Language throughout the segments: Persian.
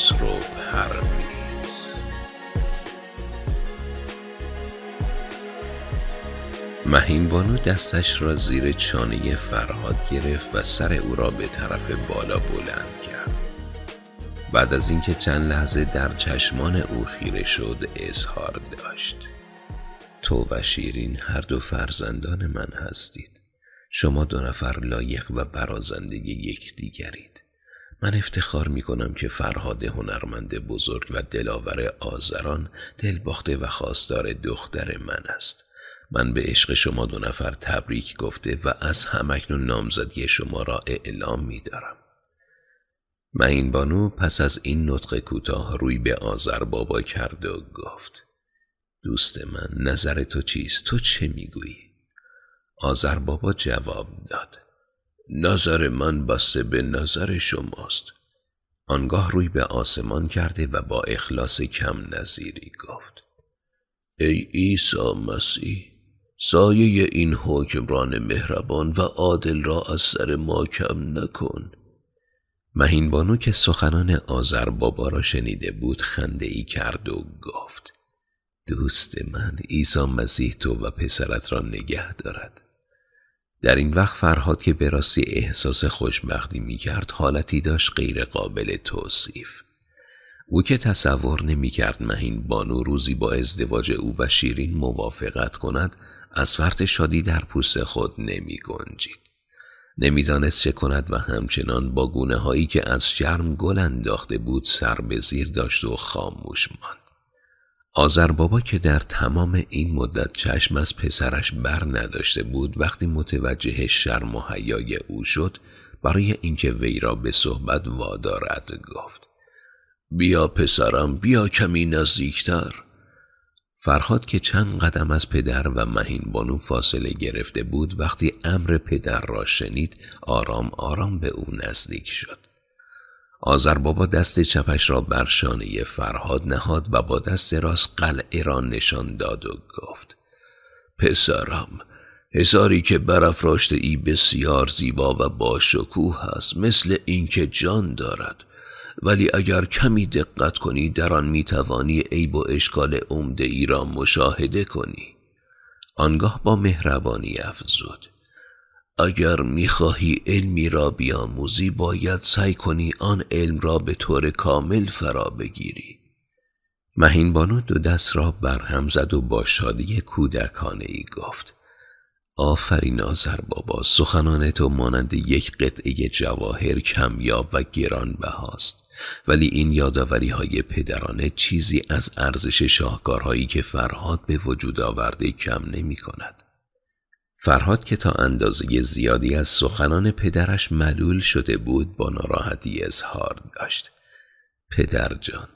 خسرو بانو دستش را زیر چانه فرهاد گرفت و سر او را به طرف بالا بلند کرد بعد از اینکه چند لحظه در چشمان او خیره شد اظهار داشت تو و شیرین هر دو فرزندان من هستید شما دو نفر لایق و برازنده یک دیگرید من افتخار می کنم که فرهاد هنرمند بزرگ و دلاور آزران دلباخته و خواستار دختر من است. من به عشق شما دو نفر تبریک گفته و از همکنون نامزدی شما را اعلام می دارم. من این بانو پس از این نطق کوتاه روی به آذر بابا کرد و گفت دوست من نظر تو چیست تو چه گویی؟ آذر بابا جواب داد نظر من بسته به نظر شماست آنگاه روی به آسمان کرده و با اخلاص کم نظیری گفت ای عیسی مسیح سایه این حکمران مهربان و عادل را از سر ما کم نکن مهین بانو که سخنان آذر بابا را شنیده بود خنده ای کرد و گفت دوست من عیسی مسیح تو و پسرت را نگه دارد در این وقت فرهاد که به راستی احساس خوشبختی می کرد حالتی داشت غیر قابل توصیف. او که تصور نمی کرد مهین بانو روزی با ازدواج او و شیرین موافقت کند از فرط شادی در پوست خود نمی گنجید. نمیدانست چه کند و همچنان با گونه هایی که از شرم گل انداخته بود سر به زیر داشت و خاموش ماند. آذر که در تمام این مدت چشم از پسرش بر نداشته بود وقتی متوجه شرم و حیای او شد برای اینکه وی را به صحبت وادارد گفت بیا پسرم بیا کمی نزدیکتر فرهاد که چند قدم از پدر و مهین بانو فاصله گرفته بود وقتی امر پدر را شنید آرام آرام به او نزدیک شد آذر بابا دست چپش را بر شانه فرهاد نهاد و با دست راست قلعه را نشان داد و گفت پسرم حساری که برافراشته ای بسیار زیبا و باشکوه است مثل اینکه جان دارد ولی اگر کمی دقت کنی در آن میتوانی عیب و اشکال عمده ای را مشاهده کنی آنگاه با مهربانی افزود اگر میخواهی علمی را بیاموزی باید سعی کنی آن علم را به طور کامل فرا بگیری مهین بانو دو دست را برهم زد و با شادی کودکانه ای گفت آفرین آذر بابا سخنان تو مانند یک قطعه جواهر کمیاب و بهاست ولی این یادآوری های پدرانه چیزی از ارزش شاهکارهایی که فرهاد به وجود آورده کم نمی کند. فرهاد که تا اندازه زیادی از سخنان پدرش ملول شده بود با ناراحتی اظهار داشت پدر جان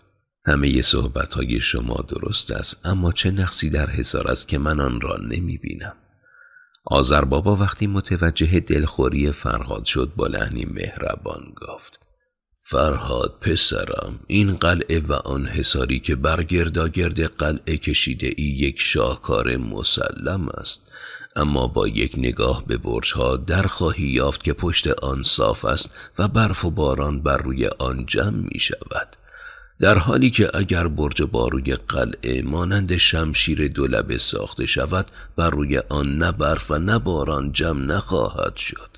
همه صحبت های شما درست است اما چه نقصی در حصار است که من آن را نمی بینم آذر بابا وقتی متوجه دلخوری فرهاد شد با لحنی مهربان گفت فرهاد پسرم این قلعه و آن حساری که برگرداگرد قلعه کشیده ای یک شاهکار مسلم است اما با یک نگاه به ها در خواهی یافت که پشت آن صاف است و برف و باران بر روی آن جمع می شود در حالی که اگر برج باروی قلعه مانند شمشیر دولبه ساخته شود بر روی آن نه برف و نه باران جمع نخواهد شد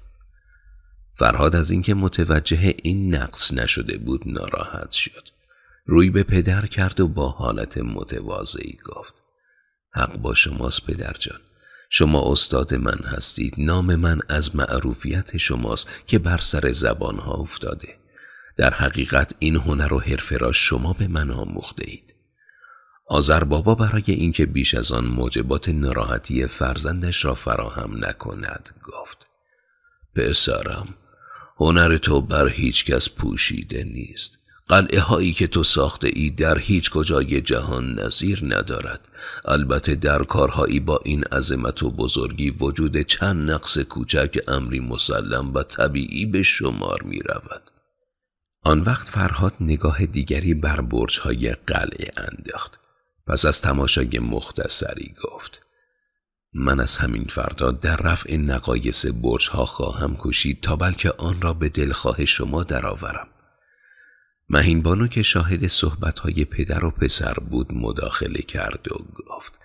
فرهاد از اینکه متوجه این نقص نشده بود ناراحت شد روی به پدر کرد و با حالت متواضعی گفت حق با شماست پدر جان شما استاد من هستید نام من از معروفیت شماست که بر سر زبان ها افتاده در حقیقت این هنر و حرفه را شما به من آموخته اید آذر بابا برای اینکه بیش از آن موجبات ناراحتی فرزندش را فراهم نکند گفت پسرم هنر تو بر هیچ کس پوشیده نیست قلعه هایی که تو ساخته ای در هیچ کجای جهان نظیر ندارد البته در کارهایی با این عظمت و بزرگی وجود چند نقص کوچک امری مسلم و طبیعی به شمار می رود آن وقت فرهاد نگاه دیگری بر برج های قلعه انداخت پس از تماشای مختصری گفت من از همین فردا در رفع نقایص برج ها خواهم کشید تا بلکه آن را به دلخواه شما درآورم مهین بانو که شاهد صحبتهای پدر و پسر بود مداخله کرد و گفت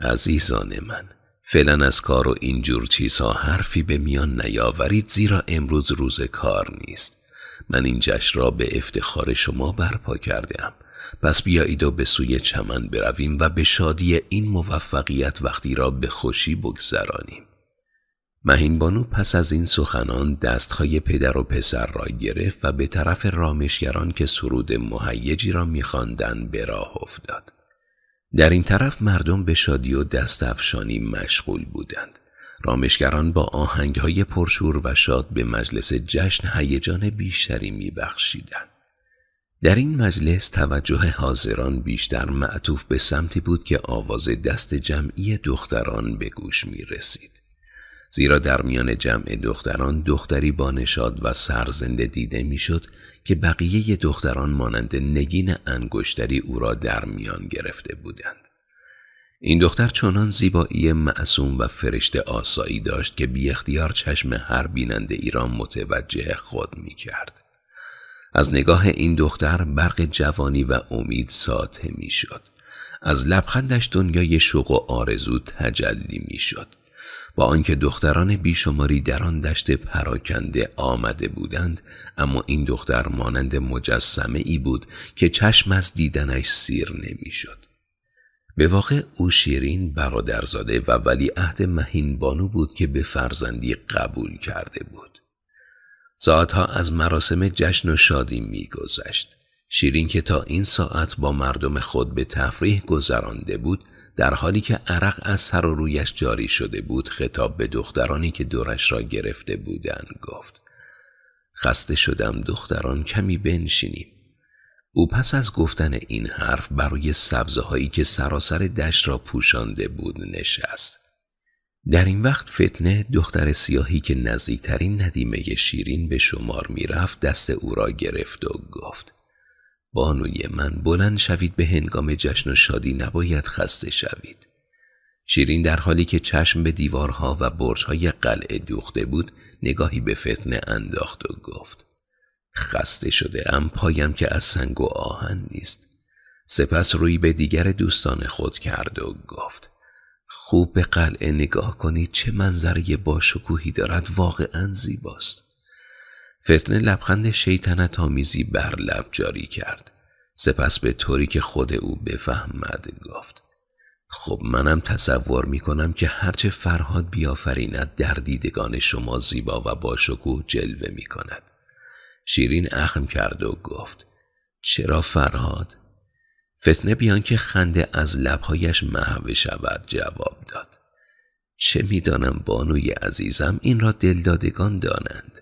عزیزان من فعلا از کار و اینجور چیزها حرفی به میان نیاورید زیرا امروز روز کار نیست من این جشن را به افتخار شما برپا کردم پس بیایید و به سوی چمن برویم و به شادی این موفقیت وقتی را به خوشی بگذرانیم مهین بانو پس از این سخنان دستهای پدر و پسر را گرفت و به طرف رامشگران که سرود مهیجی را میخواندند به راه افتاد. در این طرف مردم به شادی و دست افشانی مشغول بودند. رامشگران با آهنگهای پرشور و شاد به مجلس جشن هیجان بیشتری میبخشیدند. در این مجلس توجه حاضران بیشتر معطوف به سمتی بود که آواز دست جمعی دختران به گوش می رسید. زیرا در میان جمع دختران دختری با نشاد و سرزنده دیده میشد که بقیه دختران مانند نگین انگشتری او را در میان گرفته بودند این دختر چنان زیبایی معصوم و فرشته آسایی داشت که بی اختیار چشم هر بیننده ایران متوجه خود می کرد. از نگاه این دختر برق جوانی و امید ساته می شد. از لبخندش دنیای شوق و آرزو تجلی می شد. با آنکه دختران بیشماری در آن دشت پراکنده آمده بودند اما این دختر مانند مجسمه ای بود که چشم از دیدنش سیر نمیشد. به واقع او شیرین برادرزاده و ولیعهد مهین بانو بود که به فرزندی قبول کرده بود. ساعتها از مراسم جشن و شادی میگذشت. شیرین که تا این ساعت با مردم خود به تفریح گذرانده بود در حالی که عرق از سر و رویش جاری شده بود خطاب به دخترانی که دورش را گرفته بودند گفت خسته شدم دختران کمی بنشینیم او پس از گفتن این حرف برای سبزه هایی که سراسر دشت را پوشانده بود نشست در این وقت فتنه دختر سیاهی که نزدیکترین ندیمه شیرین به شمار میرفت دست او را گرفت و گفت بانوی من بلند شوید به هنگام جشن و شادی نباید خسته شوید شیرین در حالی که چشم به دیوارها و برجهای قلعه دوخته بود نگاهی به فتنه انداخت و گفت خسته شده ام پایم که از سنگ و آهن نیست سپس روی به دیگر دوستان خود کرد و گفت خوب به قلعه نگاه کنید چه منظری باشکوهی شکوهی دارد واقعا زیباست فتنه لبخند شیطنت آمیزی بر لب جاری کرد سپس به طوری که خود او بفهمد گفت خب منم تصور می کنم که هرچه فرهاد بیافریند در دیدگان شما زیبا و باشکوه جلوه می کند. شیرین اخم کرد و گفت چرا فرهاد؟ فتنه بیان که خنده از لبهایش محو شود جواب داد چه میدانم بانوی عزیزم این را دلدادگان دانند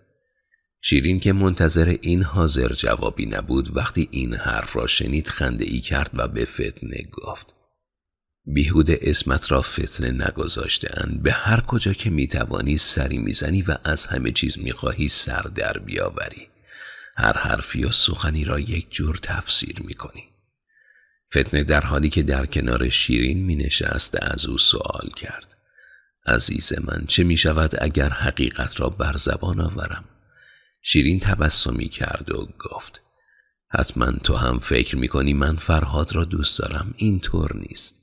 شیرین که منتظر این حاضر جوابی نبود وقتی این حرف را شنید خنده ای کرد و به فتنه گفت بیهود اسمت را فتنه نگذاشته اند به هر کجا که میتوانی سری میزنی و از همه چیز میخواهی سر در بیاوری هر حرفی و سخنی را یک جور تفسیر میکنی فتنه در حالی که در کنار شیرین می از او سوال کرد عزیز من چه می شود اگر حقیقت را بر زبان آورم؟ شیرین تبسمی کرد و گفت حتما تو هم فکر میکنی من فرهاد را دوست دارم اینطور نیست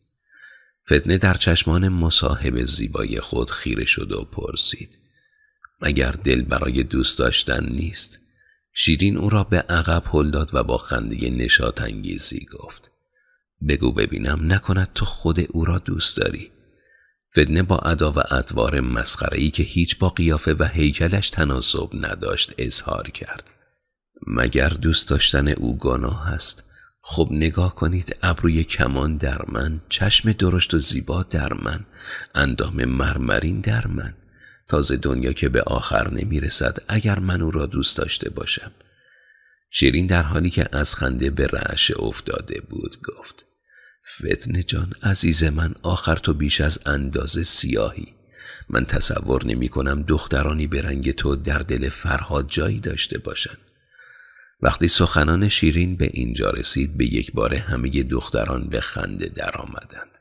فتنه در چشمان مصاحب زیبای خود خیره شد و پرسید مگر دل برای دوست داشتن نیست شیرین او را به عقب هل داد و با خنده نشاط انگیزی گفت بگو ببینم نکند تو خود او را دوست داری فتنه با ادا و ادوار ای که هیچ با قیافه و هیکلش تناسب نداشت اظهار کرد مگر دوست داشتن او گناه است خب نگاه کنید ابروی کمان در من چشم درشت و زیبا در من اندام مرمرین در من تازه دنیا که به آخر نمیرسد اگر من او را دوست داشته باشم شیرین در حالی که از خنده به رعش افتاده بود گفت فتنه جان عزیز من آخر تو بیش از اندازه سیاهی من تصور نمی کنم دخترانی به رنگ تو در دل فرهاد جایی داشته باشند. وقتی سخنان شیرین به اینجا رسید به یک بار همه دختران به خنده درآمدند.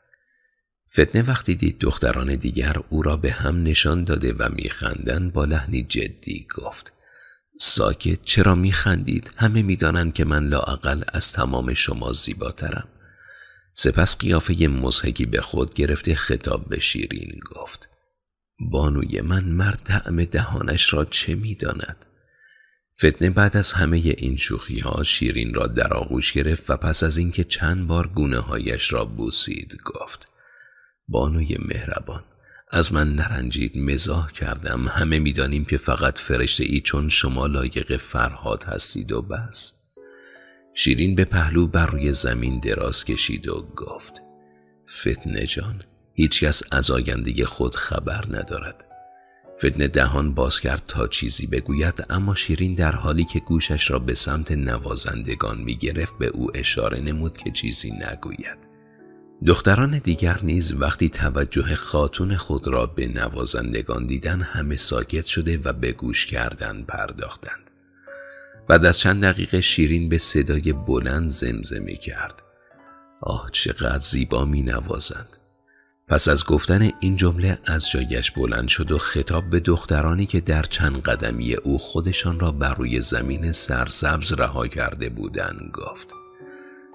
فتنه وقتی دید دختران دیگر او را به هم نشان داده و میخندند با لحنی جدی گفت ساکت چرا میخندید همه میدانند که من لااقل از تمام شما زیباترم سپس قیافه مزهکی به خود گرفته خطاب به شیرین گفت بانوی من مرد طعم دهانش را چه میداند فتنه بعد از همه این شوخی ها شیرین را در آغوش گرفت و پس از اینکه چند بار گونه هایش را بوسید گفت بانوی مهربان از من نرنجید مزاح کردم همه میدانیم که فقط فرشته ای چون شما لایق فرهاد هستید و بس شیرین به پهلو بر روی زمین دراز کشید و گفت فتنه جان هیچکس از آینده خود خبر ندارد فتنه دهان باز کرد تا چیزی بگوید اما شیرین در حالی که گوشش را به سمت نوازندگان می گرفت به او اشاره نمود که چیزی نگوید دختران دیگر نیز وقتی توجه خاتون خود را به نوازندگان دیدن همه ساکت شده و به گوش کردن پرداختند بعد از چند دقیقه شیرین به صدای بلند زمزمه کرد آه چقدر زیبا می نوازند پس از گفتن این جمله از جایش بلند شد و خطاب به دخترانی که در چند قدمی او خودشان را بر روی زمین سرسبز رها کرده بودند گفت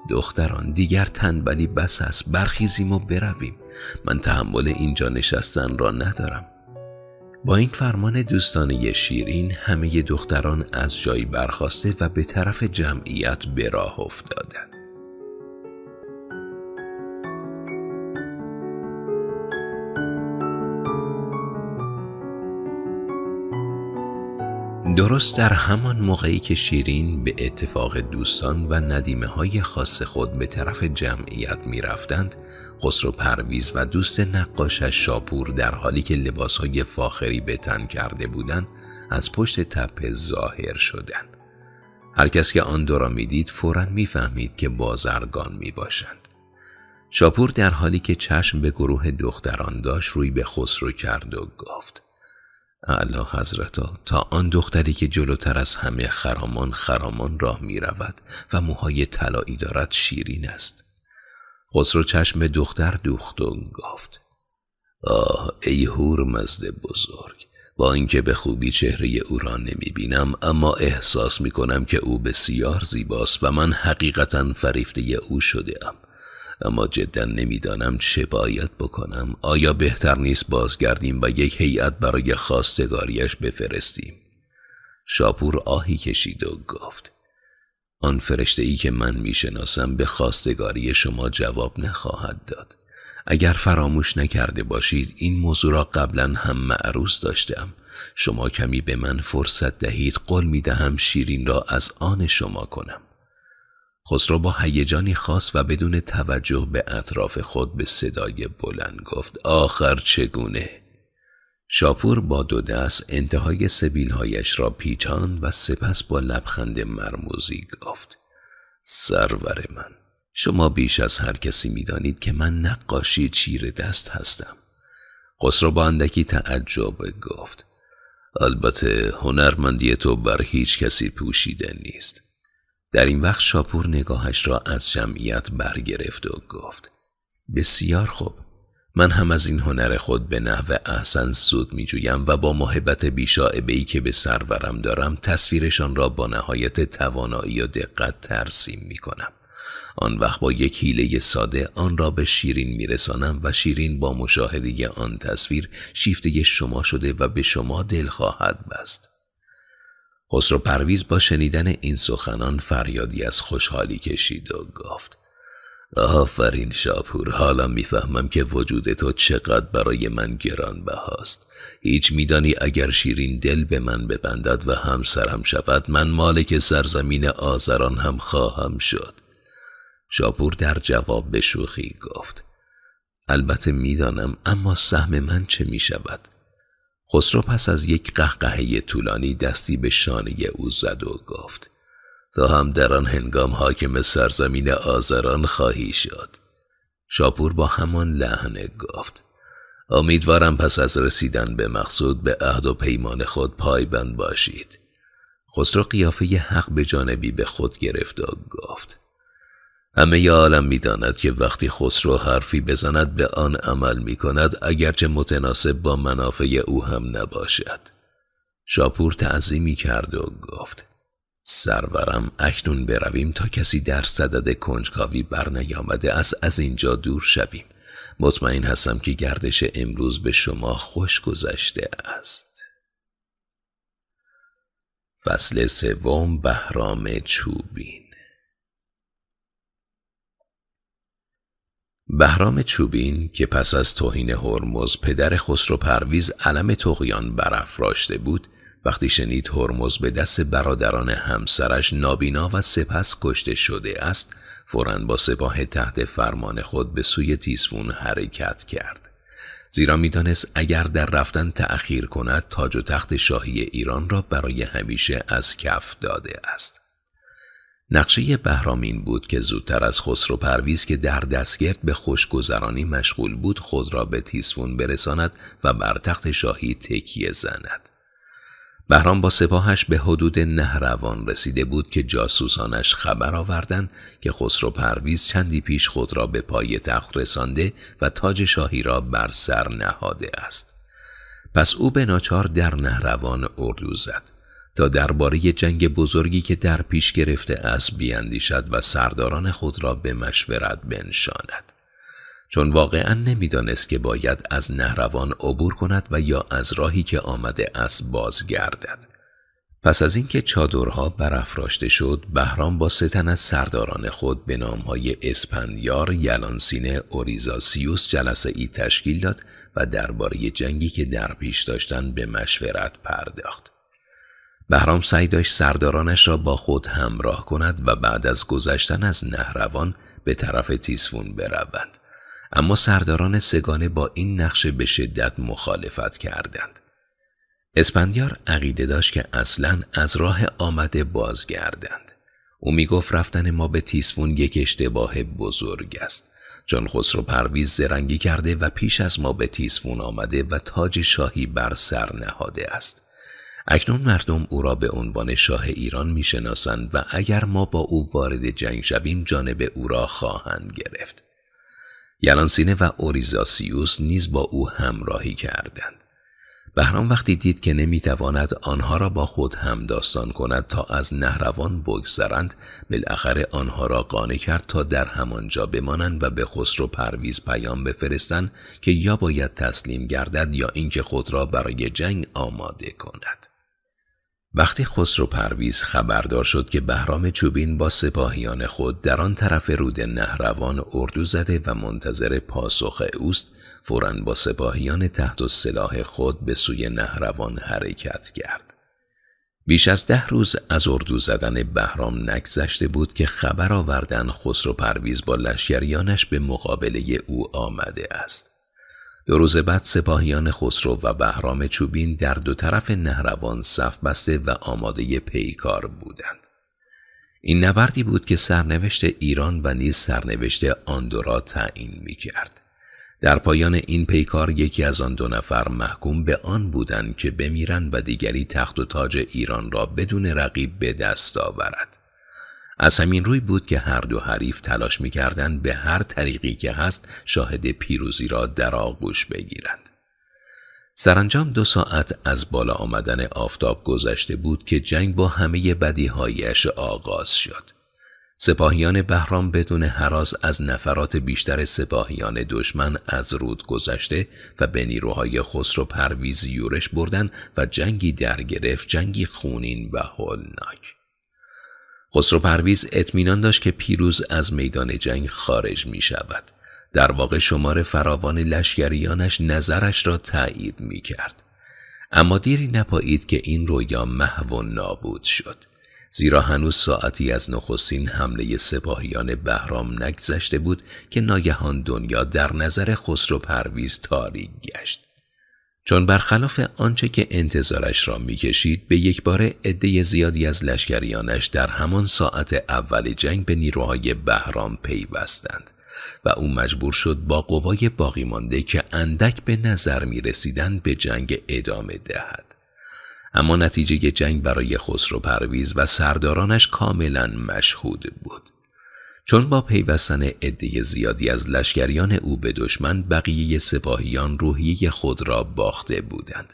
دختران دیگر تنبلی بس است برخیزیم و برویم من تحمل اینجا نشستن را ندارم با این فرمان دوستانه شیرین همه دختران از جایی برخواسته و به طرف جمعیت به راه افتادند. درست در همان موقعی که شیرین به اتفاق دوستان و ندیمه های خاص خود به طرف جمعیت می رفتند خسرو پرویز و دوست نقاشش شاپور در حالی که لباس های فاخری به تن کرده بودند از پشت تپه ظاهر شدند. هر کس که آن دو را میدید فورا فهمید که بازرگان می باشند. شاپور در حالی که چشم به گروه دختران داشت روی به خسرو کرد و گفت اعلی حضرتا تا آن دختری که جلوتر از همه خرامان خرامان راه می رود و موهای طلایی دارد شیرین است خسرو چشم دختر دوخت و گفت آه ای هور مزد بزرگ با اینکه به خوبی چهره او را نمی بینم اما احساس می کنم که او بسیار زیباست و من حقیقتا فریفته او شده ام اما جدا نمیدانم چه باید بکنم آیا بهتر نیست بازگردیم و یک هیئت برای خواستگاریش بفرستیم شاپور آهی کشید و گفت آن فرشته ای که من میشناسم به خواستگاری شما جواب نخواهد داد اگر فراموش نکرده باشید این موضوع را قبلا هم معروض داشتم شما کمی به من فرصت دهید قول می دهم شیرین را از آن شما کنم خسرو با هیجانی خاص و بدون توجه به اطراف خود به صدای بلند گفت آخر چگونه شاپور با دو دست انتهای سبیلهایش را پیچاند و سپس با لبخند مرموزی گفت سرور من شما بیش از هر کسی میدانید که من نقاشی چیر دست هستم خسرو با اندکی تعجب گفت البته هنرمندی تو بر هیچ کسی پوشیده نیست در این وقت شاپور نگاهش را از جمعیت برگرفت و گفت بسیار خوب من هم از این هنر خود به نحو احسن سود می جویم و با محبت بیشاعبه ای که به سرورم دارم تصویرشان را با نهایت توانایی و دقت ترسیم می کنم. آن وقت با یک حیله ساده آن را به شیرین میرسانم و شیرین با مشاهده آن تصویر شیفته شما شده و به شما دل خواهد بست. خسرو پرویز با شنیدن این سخنان فریادی از خوشحالی کشید و گفت آفرین شاپور حالا میفهمم که وجود تو چقدر برای من گران بهاست هیچ میدانی اگر شیرین دل به من ببندد و همسرم شود من مالک سرزمین آزران هم خواهم شد شاپور در جواب به شوخی گفت البته میدانم اما سهم من چه می شود خسرو پس از یک قهقهه طولانی دستی به شانه او زد و گفت تا هم در آن هنگام حاکم سرزمین آزران خواهی شد شاپور با همان لحنه گفت امیدوارم پس از رسیدن به مقصود به عهد و پیمان خود پایبند باشید خسرو قیافه حق به جانبی به خود گرفت و گفت همه عالم میداند که وقتی خسرو حرفی بزند به آن عمل می کند اگرچه متناسب با منافع او هم نباشد. شاپور تعظیمی کرد و گفت سرورم اکنون برویم تا کسی در صدد کنجکاوی برنیامده است از اینجا دور شویم. مطمئن هستم که گردش امروز به شما خوش گذشته است. فصل سوم بهرام چوبین بهرام چوبین که پس از توهین هرمز پدر خسرو پرویز علم تقیان برافراشته بود وقتی شنید هرمز به دست برادران همسرش نابینا و سپس کشته شده است فورا با سپاه تحت فرمان خود به سوی تیسفون حرکت کرد زیرا میدانست اگر در رفتن تأخیر کند تاج و تخت شاهی ایران را برای همیشه از کف داده است نقشه بهرامین بود که زودتر از خسرو پرویز که در دستگرد به خوشگذرانی مشغول بود خود را به تیسفون برساند و بر تخت شاهی تکیه زند. بهرام با سپاهش به حدود نهروان رسیده بود که جاسوسانش خبر آوردند که خسرو پرویز چندی پیش خود را به پای تخت رسانده و تاج شاهی را بر سر نهاده است. پس او به ناچار در نهروان اردو زد. تا درباره جنگ بزرگی که در پیش گرفته است بیاندیشد و سرداران خود را به مشورت بنشاند چون واقعا نمیدانست که باید از نهروان عبور کند و یا از راهی که آمده است بازگردد پس از اینکه چادرها برافراشته شد بهرام با ستن از سرداران خود به نامهای اسپندیار یلانسینه اوریزاسیوس جلسه ای تشکیل داد و درباره جنگی که در پیش داشتن به مشورت پرداخت بهرام سعی داشت سردارانش را با خود همراه کند و بعد از گذشتن از نهروان به طرف تیسفون بروند اما سرداران سگانه با این نقشه به شدت مخالفت کردند اسپندیار عقیده داشت که اصلا از راه آمده بازگردند او میگفت رفتن ما به تیسفون یک اشتباه بزرگ است چون خسرو پرویز زرنگی کرده و پیش از ما به تیسفون آمده و تاج شاهی بر سر نهاده است اکنون مردم او را به عنوان شاه ایران میشناسند و اگر ما با او وارد جنگ شویم جانب او را خواهند گرفت یلانسینه و اوریزاسیوس نیز با او همراهی کردند بهرام وقتی دید که نمیتواند آنها را با خود همداستان کند تا از نهروان بگذرند بالاخره آنها را قانع کرد تا در همانجا بمانند و به خسرو پرویز پیام بفرستند که یا باید تسلیم گردد یا اینکه خود را برای جنگ آماده کند وقتی خسرو پرویز خبردار شد که بهرام چوبین با سپاهیان خود در آن طرف رود نهروان اردو زده و منتظر پاسخ اوست فورا با سپاهیان تحت سلاح خود به سوی نهروان حرکت کرد بیش از ده روز از اردو زدن بهرام نگذشته بود که خبر آوردن خسرو پرویز با لشکریانش به مقابله او آمده است دو روز بعد سپاهیان خسرو و بهرام چوبین در دو طرف نهروان صف بسته و آماده پیکار بودند. این نبردی بود که سرنوشت ایران و نیز سرنوشت را تعیین می کرد. در پایان این پیکار یکی از آن دو نفر محکوم به آن بودند که بمیرند و دیگری تخت و تاج ایران را بدون رقیب به دست آورد. از همین روی بود که هر دو حریف تلاش میکردند به هر طریقی که هست شاهد پیروزی را در آغوش بگیرند. سرانجام دو ساعت از بالا آمدن آفتاب گذشته بود که جنگ با همه بدیهایش آغاز شد. سپاهیان بهرام بدون حراس از نفرات بیشتر سپاهیان دشمن از رود گذشته و به نیروهای خسرو پرویز یورش بردن و جنگی درگرفت جنگی خونین و هولناک. خسرو پرویز اطمینان داشت که پیروز از میدان جنگ خارج می شود. در واقع شمار فراوان لشکریانش نظرش را تایید می کرد. اما دیری نپایید که این رویا محو و نابود شد. زیرا هنوز ساعتی از نخستین حمله سپاهیان بهرام نگذشته بود که ناگهان دنیا در نظر خسرو پرویز تاریک گشت. چون برخلاف آنچه که انتظارش را میکشید به یک باره عده زیادی از لشکریانش در همان ساعت اول جنگ به نیروهای بهرام پیوستند و او مجبور شد با قوای باقی مانده که اندک به نظر می رسیدن به جنگ ادامه دهد اما نتیجه جنگ برای خسرو پرویز و سردارانش کاملا مشهود بود چون با پیوستن عده زیادی از لشکریان او به دشمن بقیه سپاهیان روحیه خود را باخته بودند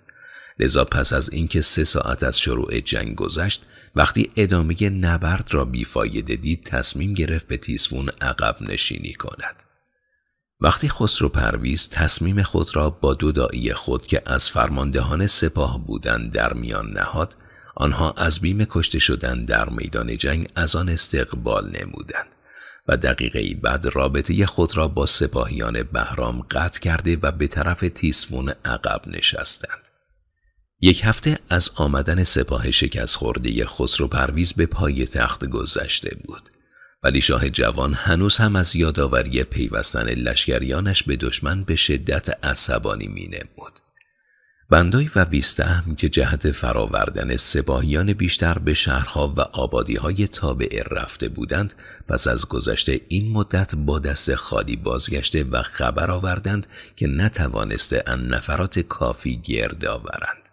لذا پس از اینکه سه ساعت از شروع جنگ گذشت وقتی ادامه نبرد را بیفایده دید تصمیم گرفت به تیسفون عقب نشینی کند وقتی خسرو پرویز تصمیم خود را با دو دایی خود که از فرماندهان سپاه بودند در میان نهاد آنها از بیم کشته شدن در میدان جنگ از آن استقبال نمودند و دقیقه بعد رابطه خود را با سپاهیان بهرام قطع کرده و به طرف تیسفون عقب نشستند. یک هفته از آمدن سپاه شکست خورده خسرو پرویز به پای تخت گذشته بود. ولی شاه جوان هنوز هم از یادآوری پیوستن لشکریانش به دشمن به شدت عصبانی می بود. بندای و ویسته هم که جهت فراوردن سپاهیان بیشتر به شهرها و آبادیهای تابع رفته بودند پس از گذشته این مدت با دست خالی بازگشته و خبر آوردند که نتوانسته ان نفرات کافی گرد آورند.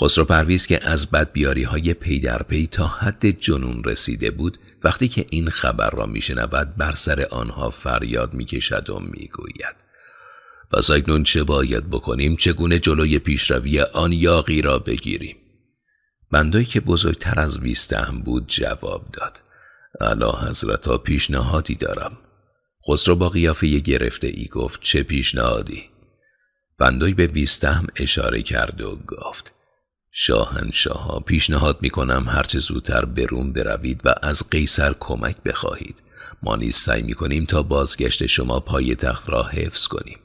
خسرو پرویز که از بدبیاری های پی در پی تا حد جنون رسیده بود وقتی که این خبر را میشنود بر سر آنها فریاد میکشد و میگوید پس اکنون چه باید بکنیم چگونه جلوی پیشروی آن یاقی را بگیریم بندایی که بزرگتر از بیستم بود جواب داد علا حضرت ها پیشنهادی دارم خسرو با قیافه گرفته ای گفت چه پیشنهادی بندوی به بیستم اشاره کرد و گفت شاهنشاه ها پیشنهاد می کنم هرچه زودتر برون بروید و از قیصر کمک بخواهید ما نیز سعی می کنیم تا بازگشت شما پای تخت را حفظ کنیم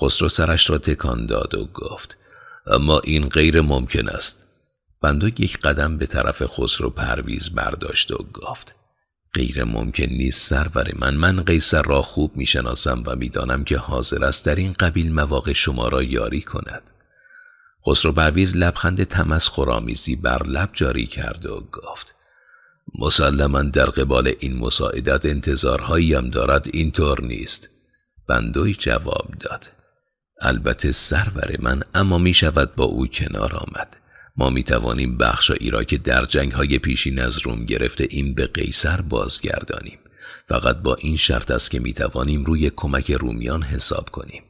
خسرو سرش را تکان داد و گفت اما این غیر ممکن است بندو یک قدم به طرف خسرو پرویز برداشت و گفت غیر ممکن نیست سرور من من قیصر را خوب میشناسم و میدانم که حاضر است در این قبیل مواقع شما را یاری کند خسرو پرویز لبخند تمسخرآمیزی بر لب جاری کرد و گفت مسلما در قبال این مساعدت انتظارهایی هم دارد اینطور نیست بندوی جواب داد البته سرور من اما می شود با او کنار آمد ما می توانیم بخش را که در جنگ های پیشین از روم گرفته این به قیصر بازگردانیم فقط با این شرط است که می توانیم روی کمک رومیان حساب کنیم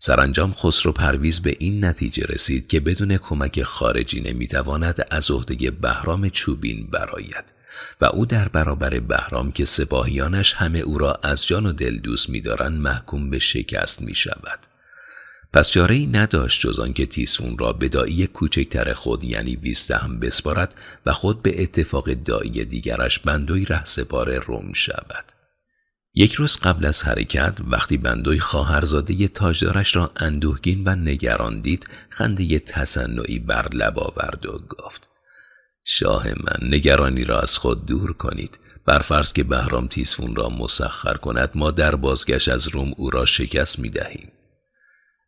سرانجام خسرو پرویز به این نتیجه رسید که بدون کمک خارجی نمی تواند از عهده بهرام چوبین برآید و او در برابر بهرام که سپاهیانش همه او را از جان و دل دوست میدارند محکوم به شکست می شود. پس چاره نداشت جز آنکه تیسفون را به دایی کوچکتر خود یعنی ویسته هم بسپارد و خود به اتفاق دایی دیگرش بندوی ره سپار روم شود. یک روز قبل از حرکت وقتی بندوی خواهرزاده تاجدارش را اندوهگین و نگران دید خنده تصنعی بر لب آورد و گفت شاه من نگرانی را از خود دور کنید بر فرض که بهرام تیسفون را مسخر کند ما در بازگشت از روم او را شکست می دهیم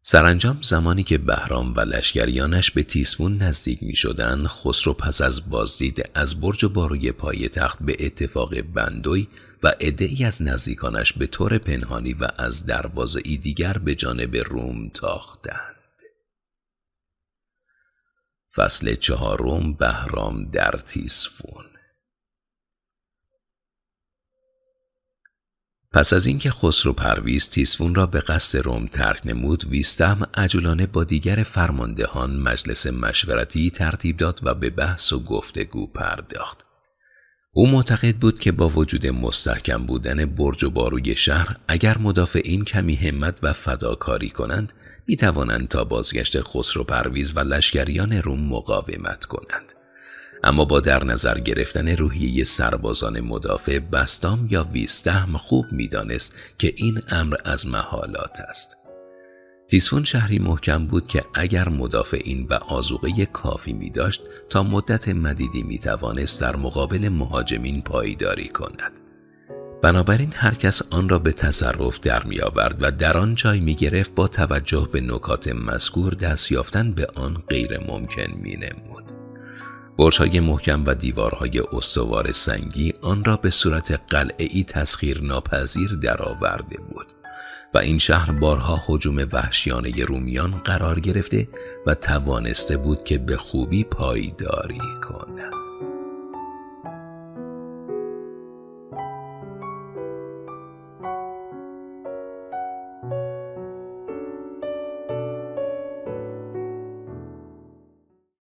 سرانجام زمانی که بهرام و لشکریانش به تیسفون نزدیک می شدن خسرو پس از بازدید از برج و باروی پای تخت به اتفاق بندوی و عدهای از نزدیکانش به طور پنهانی و از دروازه ای دیگر به جانب روم تاختند. فصل چهارم بهرام در تیسفون پس از اینکه خسرو پرویز تیسفون را به قصد روم ترک نمود ویستم عجلانه با دیگر فرماندهان مجلس مشورتی ترتیب داد و به بحث و گفتگو پرداخت او معتقد بود که با وجود مستحکم بودن برج و باروی شهر اگر مدافعین کمی همت و فداکاری کنند می توانند تا بازگشت خسرو پرویز و لشکریان روم مقاومت کنند اما با در نظر گرفتن روحیه سربازان مدافع بستام یا ویستهم خوب میدانست که این امر از محالات است تیسفون شهری محکم بود که اگر مدافعین و آزوقه کافی می داشت تا مدت مدیدی می توانست در مقابل مهاجمین پایداری کند. بنابراین هر کس آن را به تصرف در می آورد و در آن جای می گرفت با توجه به نکات مذکور دست یافتن به آن غیر ممکن می های محکم و دیوارهای استوار سنگی آن را به صورت ای تسخیر ناپذیر درآورده بود و این شهر بارها حجوم وحشیانه رومیان قرار گرفته و توانسته بود که به خوبی پایداری کند.